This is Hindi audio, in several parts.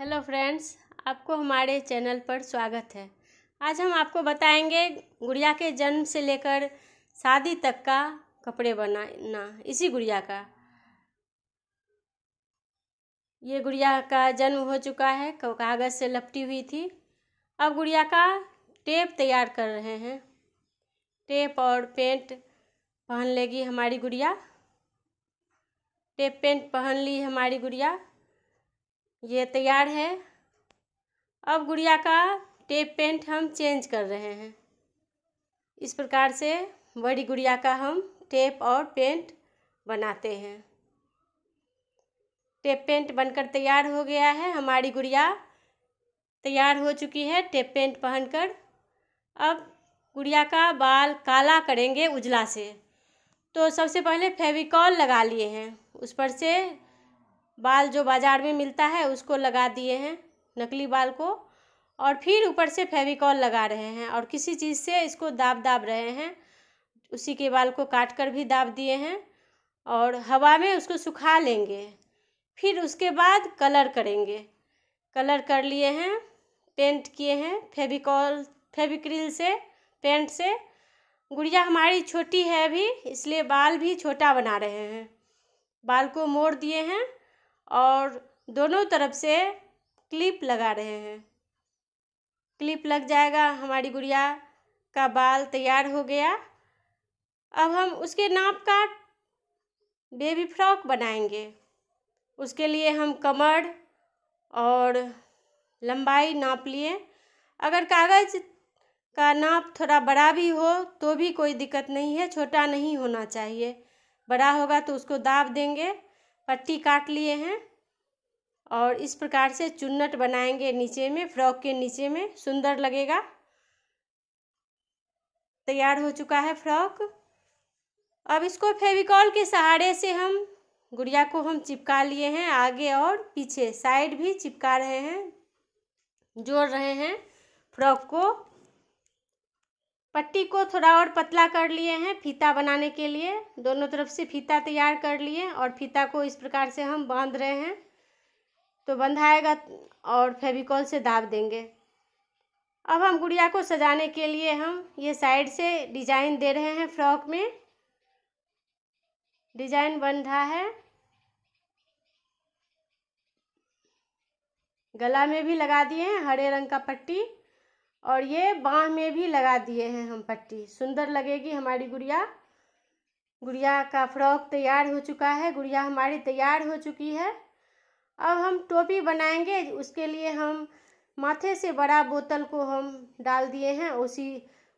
हेलो फ्रेंड्स आपको हमारे चैनल पर स्वागत है आज हम आपको बताएंगे गुड़िया के जन्म से लेकर शादी तक का कपड़े बनाना इसी गुड़िया का ये गुड़िया का जन्म हो चुका है कागज़ से लपटी हुई थी अब गुड़िया का टेप तैयार कर रहे हैं टेप और पेंट पहन लेगी हमारी गुड़िया टेप पेंट पहन ली हमारी गुड़िया ये तैयार है अब गुड़िया का टेप पेंट हम चेंज कर रहे हैं इस प्रकार से बड़ी गुड़िया का हम टेप और पेंट बनाते हैं टेप पेंट बनकर तैयार हो गया है हमारी गुड़िया तैयार हो चुकी है टेप पेंट पहनकर अब गुड़िया का बाल काला करेंगे उजला से तो सबसे पहले फेविकॉल लगा लिए हैं उस पर से बाल जो बाज़ार में मिलता है उसको लगा दिए हैं नकली बाल को और फिर ऊपर से फेविकॉल लगा रहे हैं और किसी चीज़ से इसको दाब दाब रहे हैं उसी के बाल को काट कर भी दाब दिए हैं और हवा में उसको सुखा लेंगे फिर उसके बाद कलर करेंगे कलर कर लिए हैं पेंट किए हैं फेविकॉल फेविक्रिल से पेंट से गुड़िया हमारी छोटी है अभी इसलिए बाल भी छोटा बना रहे हैं बाल को मोड़ दिए हैं और दोनों तरफ से क्लिप लगा रहे हैं क्लिप लग जाएगा हमारी गुड़िया का बाल तैयार हो गया अब हम उसके नाप का बेबी फ्रॉक बनाएंगे उसके लिए हम कमर और लंबाई नाप लिए अगर कागज़ का नाप थोड़ा बड़ा भी हो तो भी कोई दिक्कत नहीं है छोटा नहीं होना चाहिए बड़ा होगा तो उसको दाब देंगे पट्टी काट लिए हैं और इस प्रकार से चुन्नट बनाएंगे नीचे में फ्रॉक के नीचे में सुंदर लगेगा तैयार हो चुका है फ्रॉक अब इसको फेविकॉल के सहारे से हम गुड़िया को हम चिपका लिए हैं आगे और पीछे साइड भी चिपका रहे हैं जोड़ रहे हैं फ्रॉक को पट्टी को थोड़ा और पतला कर लिए हैं फीता बनाने के लिए दोनों तरफ से फीता तैयार कर लिए और फीता को इस प्रकार से हम बांध रहे हैं तो बंधाएगा और फेविकॉल से दाब देंगे अब हम गुड़िया को सजाने के लिए हम ये साइड से डिजाइन दे रहे हैं फ्रॉक में डिजाइन बन रहा है गला में भी लगा दिए हैं हरे रंग का पट्टी और ये बाँह में भी लगा दिए हैं हम पट्टी सुंदर लगेगी हमारी गुड़िया गुड़िया का फ्रॉक तैयार हो चुका है गुड़िया हमारी तैयार हो चुकी है अब हम टोपी बनाएंगे उसके लिए हम माथे से बड़ा बोतल को हम डाल दिए हैं उसी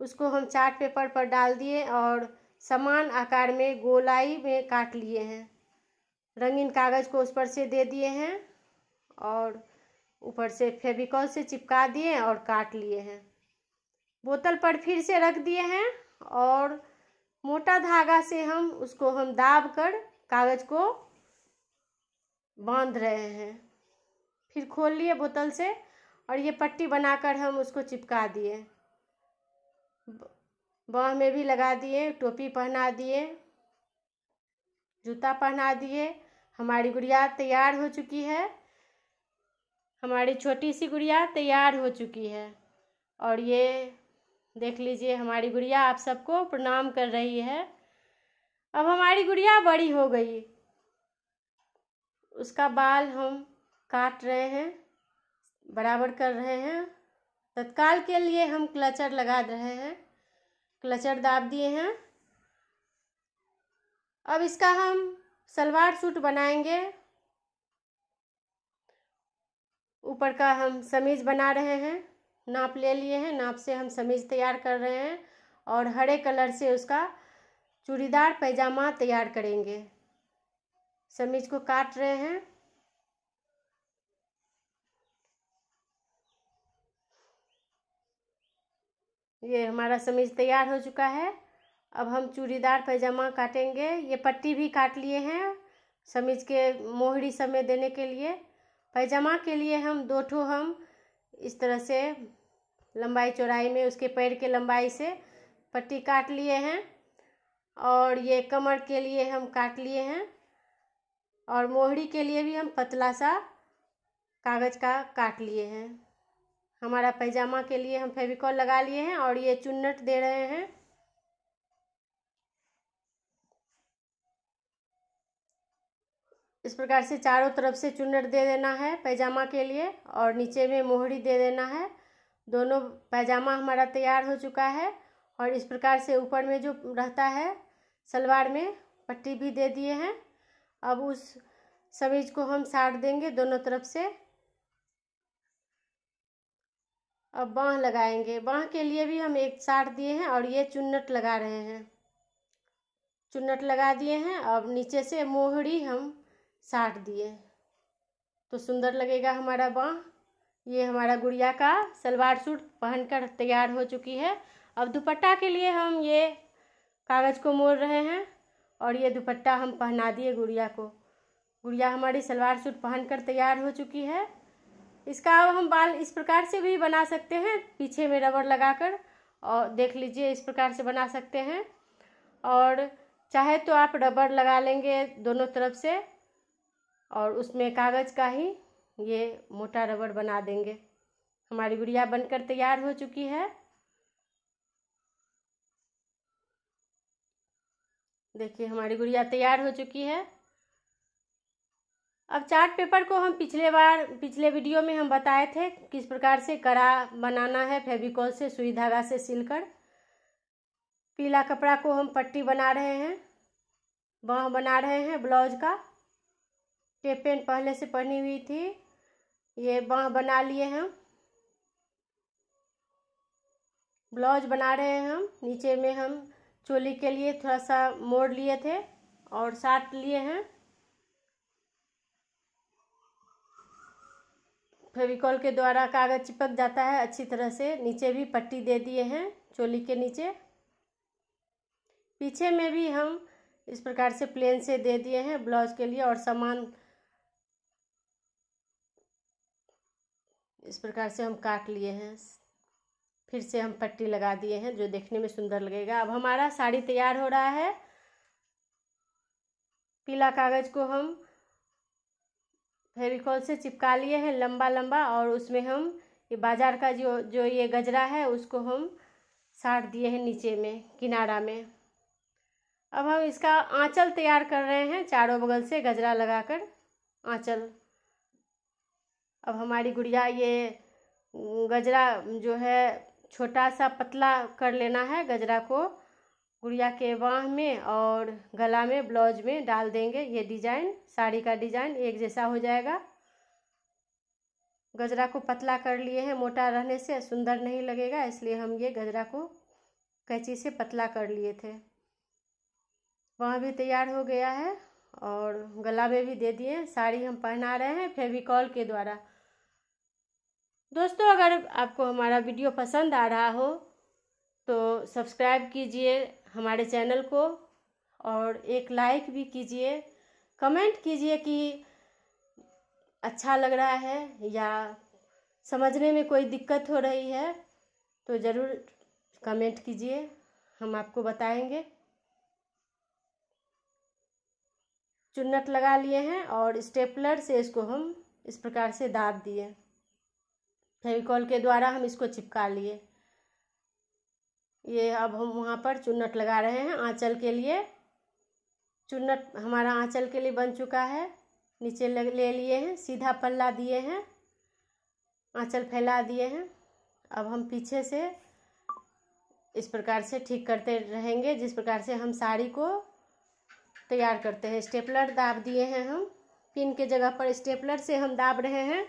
उसको हम चार्ट पेपर पर डाल दिए और समान आकार में गोलाई में काट लिए हैं रंगीन कागज़ को उस पर से दे दिए हैं और ऊपर से फेविकॉल से चिपका दिए और काट लिए हैं बोतल पर फिर से रख दिए हैं और मोटा धागा से हम उसको हम दाब कर कागज़ को बांध रहे हैं फिर खोल लिए बोतल से और ये पट्टी बनाकर हम उसको चिपका दिए बाँह में भी लगा दिए टोपी पहना दिए जूता पहना दिए हमारी गुड़िया तैयार हो चुकी है हमारी छोटी सी गुड़िया तैयार हो चुकी है और ये देख लीजिए हमारी गुड़िया आप सबको प्रणाम कर रही है अब हमारी गुड़िया बड़ी हो गई उसका बाल हम काट रहे हैं बराबर कर रहे हैं तत्काल के लिए हम क्लचर लगा रहे हैं क्लचर दाब दिए हैं अब इसका हम सलवार सूट बनाएंगे ऊपर का हम समीज बना रहे हैं नाप ले लिए हैं नाप से हम समीज तैयार कर रहे हैं और हरे कलर से उसका चूड़ीदार पैजामा तैयार करेंगे समीज को काट रहे हैं ये हमारा समीज तैयार हो चुका है अब हम चूड़ीदार पैजामा काटेंगे ये पट्टी भी काट लिए हैं समीज के मोहरी सब देने के लिए पैजामा के लिए हम दो ठो हम इस तरह से लंबाई चौड़ाई में उसके पैर के लंबाई से पट्टी काट लिए हैं और ये कमर के लिए हम काट लिए हैं और मोहरी के लिए भी हम पतला सा कागज़ का काट लिए हैं हमारा पैजामा के लिए हम फेविकॉल लगा लिए हैं और ये चुन्नट दे रहे हैं इस प्रकार से चारों तरफ से चुनर दे देना है पैजामा के लिए और नीचे में मोहरी दे देना है दोनों पैजामा हमारा तैयार हो चुका है और इस प्रकार से ऊपर में जो रहता है सलवार में पट्टी भी दे दिए हैं अब उस समीज को हम साट देंगे दोनों तरफ से अब बाँह लगाएंगे बाँह के लिए भी हम एक साट दिए हैं और ये चुन्नट लगा रहे हैं चुन्नट लगा दिए हैं अब नीचे से मोहरी हम साठ दिए तो सुंदर लगेगा हमारा बाँ ये हमारा गुड़िया का सलवार सूट पहनकर तैयार हो चुकी है अब दुपट्टा के लिए हम ये कागज़ को मोड़ रहे हैं और ये दुपट्टा हम पहना दिए गुड़िया को गुड़िया हमारी सलवार सूट पहनकर तैयार हो चुकी है इसका अब हम बाल इस प्रकार से भी बना सकते हैं पीछे में रबड़ लगाकर और देख लीजिए इस प्रकार से बना सकते हैं और चाहे तो आप रबड़ लगा लेंगे दोनों तरफ से और उसमें कागज़ का ही ये मोटा रबड़ बना देंगे हमारी गुड़िया बनकर तैयार हो चुकी है देखिए हमारी गुड़िया तैयार हो चुकी है अब चार्ट पेपर को हम पिछले बार पिछले वीडियो में हम बताए थे किस प्रकार से करा बनाना है फेविकॉल से सुई धागा से सिलकर पीला कपड़ा को हम पट्टी बना रहे हैं बाह बना रहे हैं ब्लाउज का टेप पेन पहले से पहनी हुई थी ये बना लिए हम ब्लाउज बना रहे हैं हम नीचे में हम चोली के लिए थोड़ा सा मोड़ लिए थे और साट लिए हैं फेविकॉल के द्वारा कागज़ चिपक जाता है अच्छी तरह से नीचे भी पट्टी दे दिए हैं चोली के नीचे पीछे में भी हम इस प्रकार से प्लेन से दे दिए हैं ब्लाउज के लिए और सामान इस प्रकार से हम काट लिए हैं फिर से हम पट्टी लगा दिए हैं जो देखने में सुंदर लगेगा अब हमारा साड़ी तैयार हो रहा है पीला कागज़ को हम फेविकॉल से चिपका लिए हैं लंबा लंबा और उसमें हम ये बाज़ार का जो जो ये गजरा है उसको हम साट दिए हैं नीचे में किनारा में अब हम इसका आंचल तैयार कर रहे हैं चारों बगल से गजरा लगाकर आंचल अब हमारी गुड़िया ये गजरा जो है छोटा सा पतला कर लेना है गजरा को गुड़िया के बाह में और गला में ब्लाउज में डाल देंगे ये डिजाइन साड़ी का डिजाइन एक जैसा हो जाएगा गजरा को पतला कर लिए हैं मोटा रहने से सुंदर नहीं लगेगा इसलिए हम ये गजरा को कैंची से पतला कर लिए थे वहाँ भी तैयार हो गया है और गला में भी दे दिए साड़ी हम पहना रहे हैं फेविकॉल के द्वारा दोस्तों अगर आपको हमारा वीडियो पसंद आ रहा हो तो सब्सक्राइब कीजिए हमारे चैनल को और एक लाइक भी कीजिए कमेंट कीजिए कि अच्छा लग रहा है या समझने में कोई दिक्कत हो रही है तो ज़रूर कमेंट कीजिए हम आपको बताएंगे चुन्नट लगा लिए हैं और स्टेपलर से इसको हम इस प्रकार से दाब दिए फेविकॉल के द्वारा हम इसको चिपका लिए ये अब हम वहाँ पर चुन्नट लगा रहे हैं आँचल के लिए चुन्नट हमारा आँचल के लिए बन चुका है नीचे ले लिए हैं सीधा पल्ला दिए हैं आँचल फैला दिए हैं अब हम पीछे से इस प्रकार से ठीक करते रहेंगे जिस प्रकार से हम साड़ी को तैयार करते हैं स्टेपलर दाब दिए हैं हम पिन के जगह पर स्टेपलर से हम दाब रहे हैं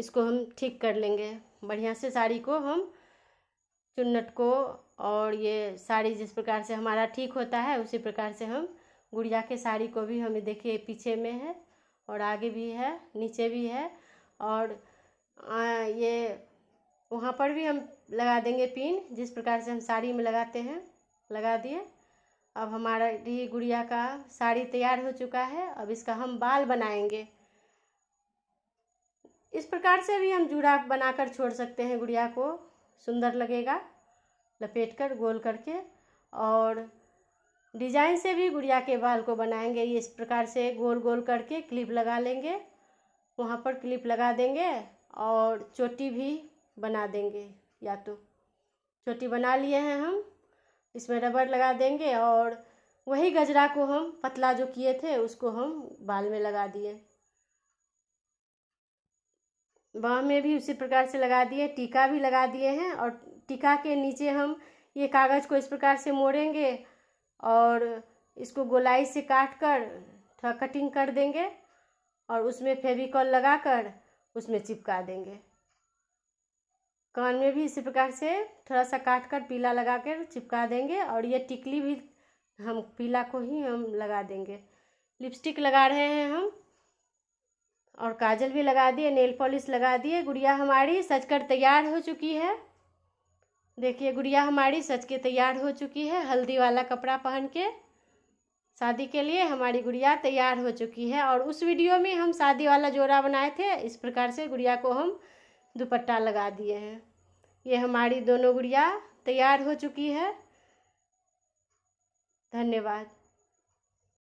इसको हम ठीक कर लेंगे बढ़िया से साड़ी को हम चुन्नट को और ये साड़ी जिस प्रकार से हमारा ठीक होता है उसी प्रकार से हम गुड़िया के साड़ी को भी हमें देखिए पीछे में है और आगे भी है नीचे भी है और आ, ये वहाँ पर भी हम लगा देंगे पिन जिस प्रकार से हम साड़ी में लगाते हैं लगा दिए अब हमारा ये गुड़िया का साड़ी तैयार हो चुका है अब इसका हम बाल बनाएंगे इस प्रकार से भी हम जूड़ा बनाकर छोड़ सकते हैं गुड़िया को सुंदर लगेगा लपेट कर गोल करके और डिजाइन से भी गुड़िया के बाल को बनाएंगे इस प्रकार से गोल गोल करके क्लिप लगा लेंगे वहाँ पर क्लिप लगा देंगे और चोटी भी बना देंगे या तो चोटी बना लिए हैं हम इसमें रबड़ लगा देंगे और वही गजरा को हम पतला जो किए थे उसको हम बाल में लगा दिए बाह में भी उसी प्रकार से लगा दिए टीका भी लगा दिए हैं और टीका के नीचे हम ये कागज़ को इस प्रकार से मोड़ेंगे और इसको गोलाई से काट कर थोड़ा कटिंग कर देंगे और उसमें फेविकॉल लगा कर उसमें चिपका देंगे कान में भी इसी प्रकार से थोड़ा सा काट कर पीला लगा कर चिपका देंगे और ये टिकली भी हम पीला को ही हम लगा देंगे लिपस्टिक लगा रहे हैं हम और काजल भी लगा दिए नेल पॉलिश लगा दिए गुड़िया हमारी सजकर तैयार हो चुकी है देखिए गुड़िया हमारी सज के तैयार हो चुकी है हल्दी वाला कपड़ा पहन के शादी के लिए हमारी गुड़िया तैयार हो चुकी है और उस वीडियो में हम शादी वाला जोड़ा बनाए थे इस प्रकार से गुड़िया को हम दुपट्टा लगा दिए हैं ये हमारी दोनों गुड़िया तैयार हो चुकी है धन्यवाद